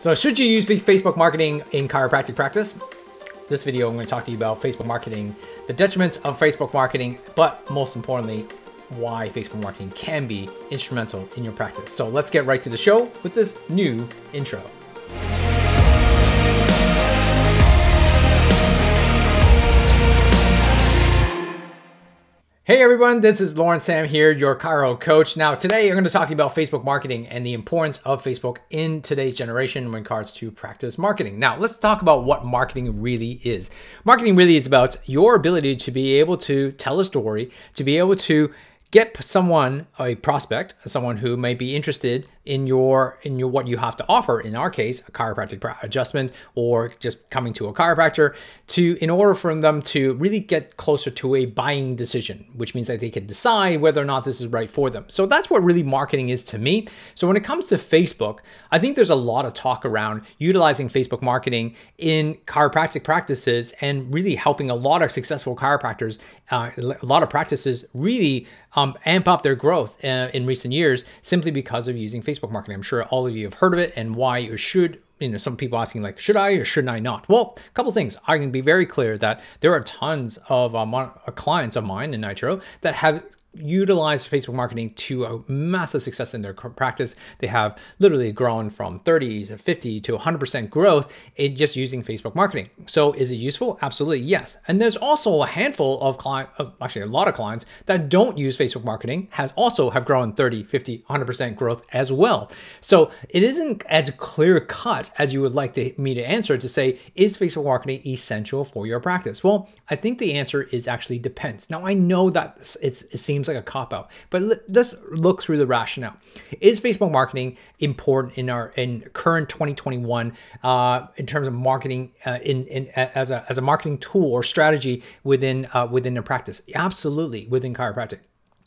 So should you use Facebook marketing in chiropractic practice? This video, I'm gonna to talk to you about Facebook marketing, the detriments of Facebook marketing, but most importantly, why Facebook marketing can be instrumental in your practice. So let's get right to the show with this new intro. Hey everyone, this is Lauren Sam here, your Cairo coach. Now today I'm going to talk to you about Facebook marketing and the importance of Facebook in today's generation when it comes to practice marketing. Now let's talk about what marketing really is. Marketing really is about your ability to be able to tell a story, to be able to get someone, a prospect, someone who may be interested in your in your what you have to offer in our case a chiropractic adjustment or just coming to a chiropractor to in order for them to really get closer to a buying decision which means that they can decide whether or not this is right for them so that's what really marketing is to me so when it comes to facebook i think there's a lot of talk around utilizing facebook marketing in chiropractic practices and really helping a lot of successful chiropractors uh, a lot of practices really um, amp up their growth uh, in recent years simply because of using facebook Facebook marketing. I'm sure all of you have heard of it and why you should you know some people asking like should i or shouldn't i not well a couple things i can be very clear that there are tons of um, clients of mine in nitro that have utilized Facebook marketing to a massive success in their practice. They have literally grown from 30 to 50 to 100% growth in just using Facebook marketing. So is it useful? Absolutely, yes. And there's also a handful of client, actually a lot of clients that don't use Facebook marketing has also have grown 30, 50, 100% growth as well. So it isn't as clear cut as you would like to, me to answer to say, is Facebook marketing essential for your practice? Well, I think the answer is actually depends. Now I know that it's, it seems seems like a cop out. But let's look through the rationale. Is Facebook marketing important in our in current 2021 uh, in terms of marketing uh, in in as a as a marketing tool or strategy within uh, within the practice? Absolutely, within chiropractic.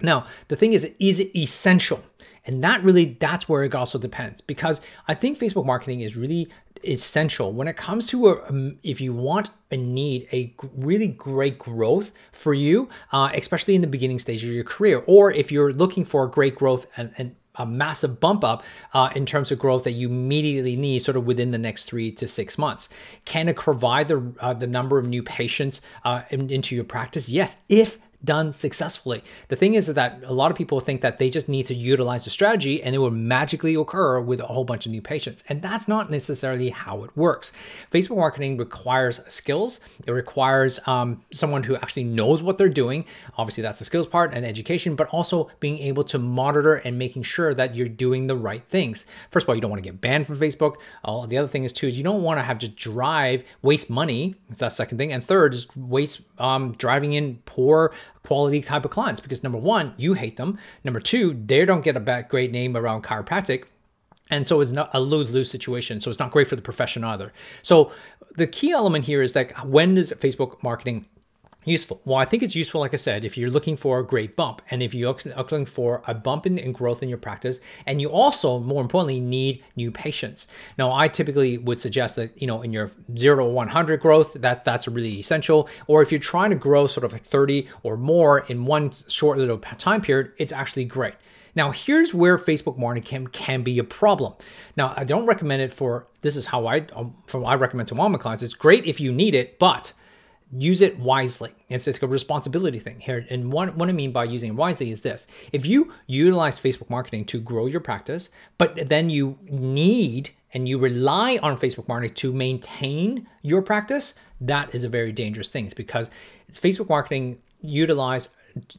Now, the thing is, is it essential? And that really, that's where it also depends because I think Facebook marketing is really essential when it comes to a, um, if you want and need a really great growth for you, uh, especially in the beginning stage of your career, or if you're looking for great growth and, and a massive bump up uh, in terms of growth that you immediately need sort of within the next three to six months. Can it provide the, uh, the number of new patients uh, in, into your practice? Yes, if done successfully. The thing is that a lot of people think that they just need to utilize the strategy and it will magically occur with a whole bunch of new patients. And that's not necessarily how it works. Facebook marketing requires skills. It requires um, someone who actually knows what they're doing. Obviously, that's the skills part and education, but also being able to monitor and making sure that you're doing the right things. First of all, you don't want to get banned from Facebook. Uh, the other thing is too, is you don't want to have to drive, waste money. That's the second thing. And third is waste um, driving in poor quality type of clients because number one, you hate them. Number two, they don't get a bad, great name around chiropractic. And so it's not a lose-lose situation. So it's not great for the profession either. So the key element here is that when does Facebook marketing useful? Well, I think it's useful, like I said, if you're looking for a great bump and if you're looking for a bump in, in, growth in your practice, and you also, more importantly, need new patients. Now, I typically would suggest that, you know, in your zero to 100 growth, that that's really essential. Or if you're trying to grow sort of like 30 or more in one short little time period, it's actually great. Now, here's where Facebook marketing can, can be a problem. Now, I don't recommend it for, this is how I, um, from I recommend to all my clients, it's great if you need it, but use it wisely. It's, it's a responsibility thing here. And what, what I mean by using it wisely is this. If you utilize Facebook marketing to grow your practice, but then you need and you rely on Facebook marketing to maintain your practice, that is a very dangerous thing. It's because Facebook marketing utilized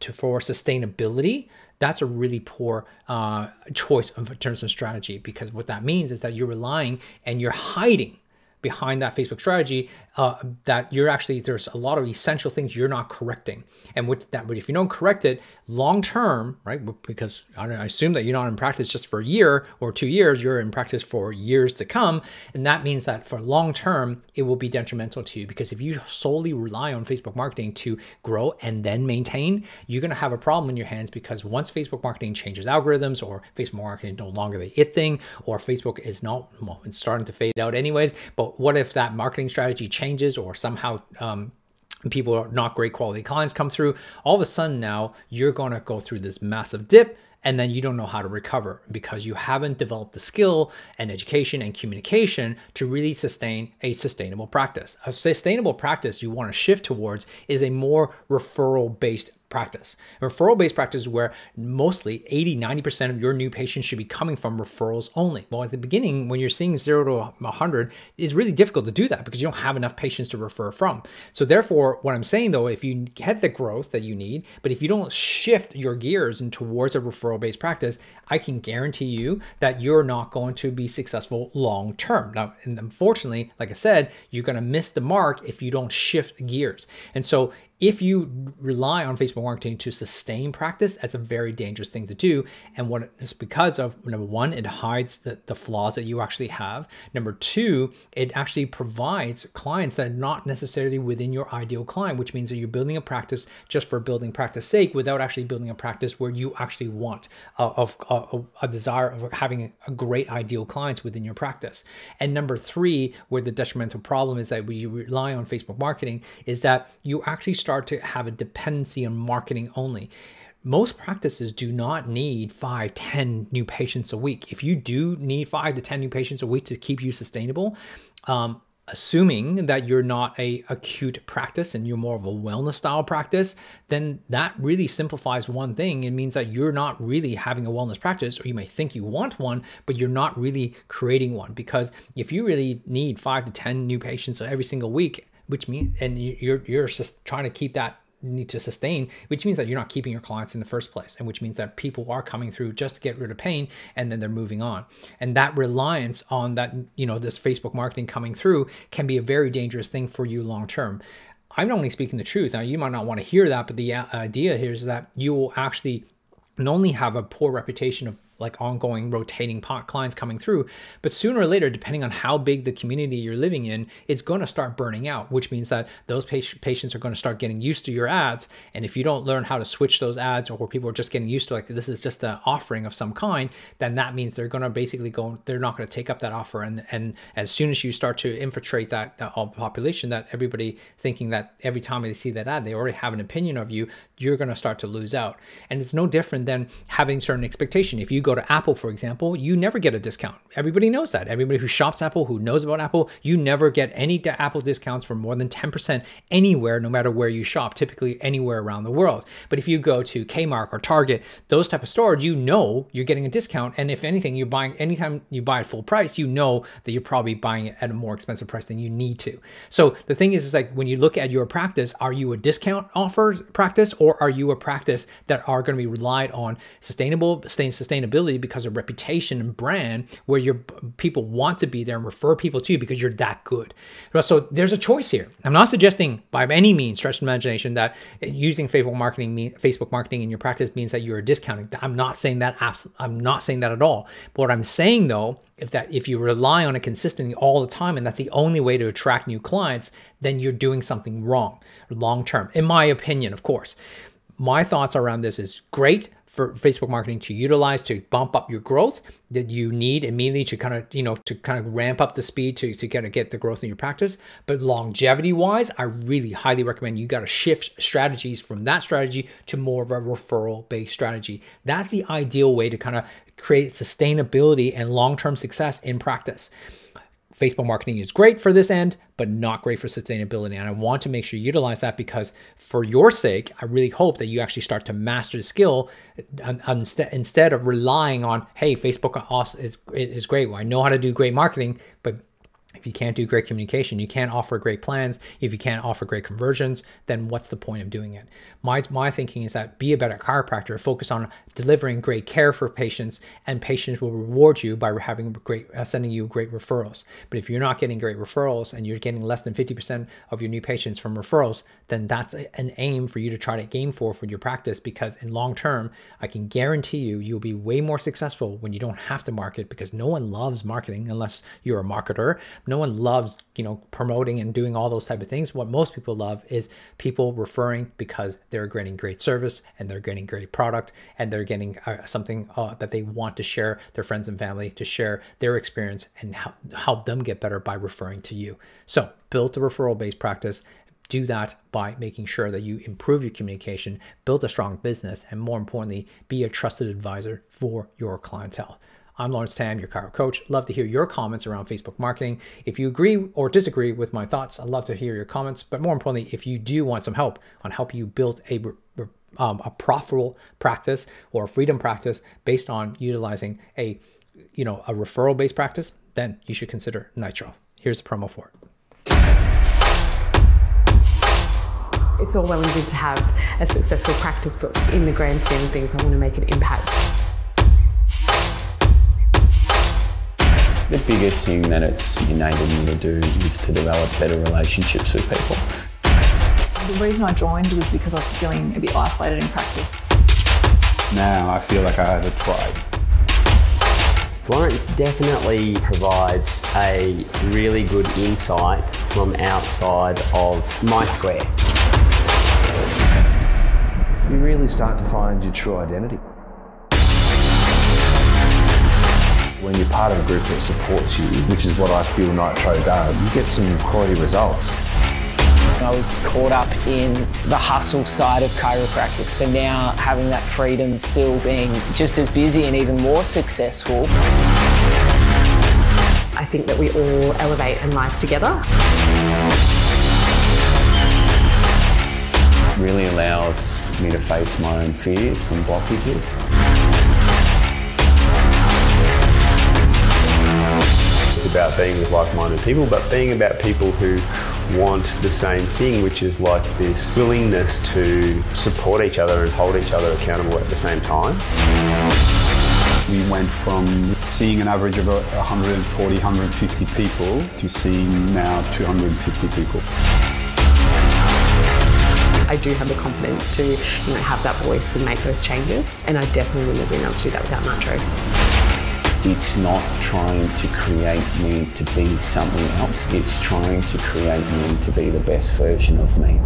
to, for sustainability, that's a really poor uh, choice of, in terms of strategy because what that means is that you're relying and you're hiding behind that Facebook strategy uh, that you're actually, there's a lot of essential things you're not correcting. And with that, but if you don't correct it long term, right, because I, assume that you're not in practice just for a year or two years, you're in practice for years to come. And that means that for long term, it will be detrimental to you because if you solely rely on Facebook marketing to grow and then maintain, you're going to have a problem in your hands because once Facebook marketing changes algorithms or Facebook marketing no longer the it thing or Facebook is not, well, it's starting to fade out anyways, but what if that marketing strategy changes or somehow um, people are not great quality clients come through? All of a sudden now you're going to go through this massive dip and then you don't know how to recover because you haven't developed the skill and education and communication to really sustain a sustainable practice. A sustainable practice you want to shift towards is a more referral based practice. Referral based practice is where mostly 80, 90% of your new patients should be coming from referrals only. Well, at the beginning, when you're seeing zero to 100, it's really difficult to do that because you don't have enough patients to refer from. So, therefore, what I'm saying though, if you get the growth that you need, but if you don't shift your gears and towards a referral based practice, I can guarantee you that you're not going to be successful long term. Now, and unfortunately, like I said, you're going to miss the mark if you don't shift gears. And so, if you rely on Facebook marketing to sustain practice, that's a very dangerous thing to do. And what is because of number one, it hides the, the flaws that you actually have. Number two, it actually provides clients that are not necessarily within your ideal client, which means that you're building a practice just for building practice sake without actually building a practice where you actually want a, of a, a desire of having a great ideal clients within your practice. And number three, where the detrimental problem is that we rely on Facebook marketing is that you actually start to have a dependency on marketing only. Most practices do not need five, ten new patients a week. If you do need five to 10 new patients a week to keep you sustainable, um, assuming that you're not a acute practice and you're more of a wellness style practice then that really simplifies one thing it means that you're not really having a wellness practice or you may think you want one but you're not really creating one because if you really need 5 to 10 new patients every single week which means and you're you're just trying to keep that need to sustain, which means that you're not keeping your clients in the first place, and which means that people are coming through just to get rid of pain and then they're moving on. And that reliance on that, you know, this Facebook marketing coming through can be a very dangerous thing for you long term. I'm only speaking the truth. Now, you might not want to hear that, but the uh, idea here is that you will actually not only have a poor reputation of like ongoing rotating clients coming through. But sooner or later, depending on how big the community you're living in, it's going to start burning out, which means that those patients are going to start getting used to your ads. And if you don't learn how to switch those ads or people are just getting used to like, this is just an offering of some kind, then that means they're going to basically go, they're not going to take up that offer. And, and as soon as you start to infiltrate that uh, population, that everybody thinking that every time they see that ad, they already have an opinion of you, you're going to start to lose out. And it's no different than having certain expectation. If you go to Apple, for example, you never get a discount. Everybody knows that. Everybody who shops Apple, who knows about Apple, you never get any Apple discounts for more than 10% anywhere, no matter where you shop, typically anywhere around the world. But if you go to Kmart or Target, those type of stores, you know you're getting a discount. And if anything, you're buying, anytime you buy at full price, you know that you're probably buying it at a more expensive price than you need to. So the thing is, is like when you look at your practice, are you a discount offer practice or or are you a practice that are going to be relied on sustainable sustainability because of reputation and brand where your people want to be there and refer people to you because you're that good so there's a choice here i'm not suggesting by any means stretch imagination that using facebook marketing facebook marketing in your practice means that you're discounting i'm not saying that i'm not saying that at all but what i'm saying though if that if you rely on it consistently all the time and that's the only way to attract new clients then you're doing something wrong long term in my opinion of course my thoughts around this is great for Facebook marketing to utilize to bump up your growth that you need immediately to kind of, you know, to kind of ramp up the speed to, to kind of get the growth in your practice. But longevity wise, I really highly recommend you got to shift strategies from that strategy to more of a referral based strategy. That's the ideal way to kind of create sustainability and long term success in practice. Facebook marketing is great for this end, but not great for sustainability. And I want to make sure you utilize that because for your sake, I really hope that you actually start to master the skill uh, instead of relying on, hey, Facebook is, is great. Well, I know how to do great marketing, but if you can't do great communication, you can't offer great plans. If you can't offer great conversions, then what's the point of doing it? My, my thinking is that be a better chiropractor, focus on delivering great care for patients, and patients will reward you by having great uh, sending you great referrals. But if you're not getting great referrals and you're getting less than 50% of your new patients from referrals, then that's an aim for you to try to game for for your practice because in long term, I can guarantee you you'll be way more successful when you don't have to market because no one loves marketing unless you're a marketer no one loves, you know, promoting and doing all those type of things. What most people love is people referring because they're getting great service and they're getting great product and they're getting uh, something uh, that they want to share their friends and family to share their experience and help, help them get better by referring to you. So build a referral based practice do that by making sure that you improve your communication, build a strong business, and more importantly, be a trusted advisor for your clientele. I'm Lawrence Tam, your Cairo coach. Love to hear your comments around Facebook marketing. If you agree or disagree with my thoughts, I'd love to hear your comments. But more importantly, if you do want some help on helping you build a um, a profitable practice or a freedom practice based on utilizing a you know a referral based practice, then you should consider Nitro. Here's the promo for it. It's all well and good to have a successful practice, but in the grand scheme of things, I want to make an impact. biggest thing that it's enabled me to do is to develop better relationships with people. The reason I joined was because I was feeling a bit isolated in practice. Now I feel like I have a tribe. Lawrence definitely provides a really good insight from outside of my square. You really start to find your true identity. you're part of a group that supports you, which is what I feel Nitro does, you get some quality results. I was caught up in the hustle side of chiropractic. So now having that freedom, still being just as busy and even more successful. I think that we all elevate and rise together. really allows me to face my own fears and blockages. about being with like-minded people, but being about people who want the same thing, which is like this willingness to support each other and hold each other accountable at the same time. We went from seeing an average of 140, 150 people to seeing now 250 people. I do have the confidence to you know, have that voice and make those changes, and I definitely wouldn't have been able to do that without Nitro. It's not trying to create me to be something else, it's trying to create me to be the best version of me.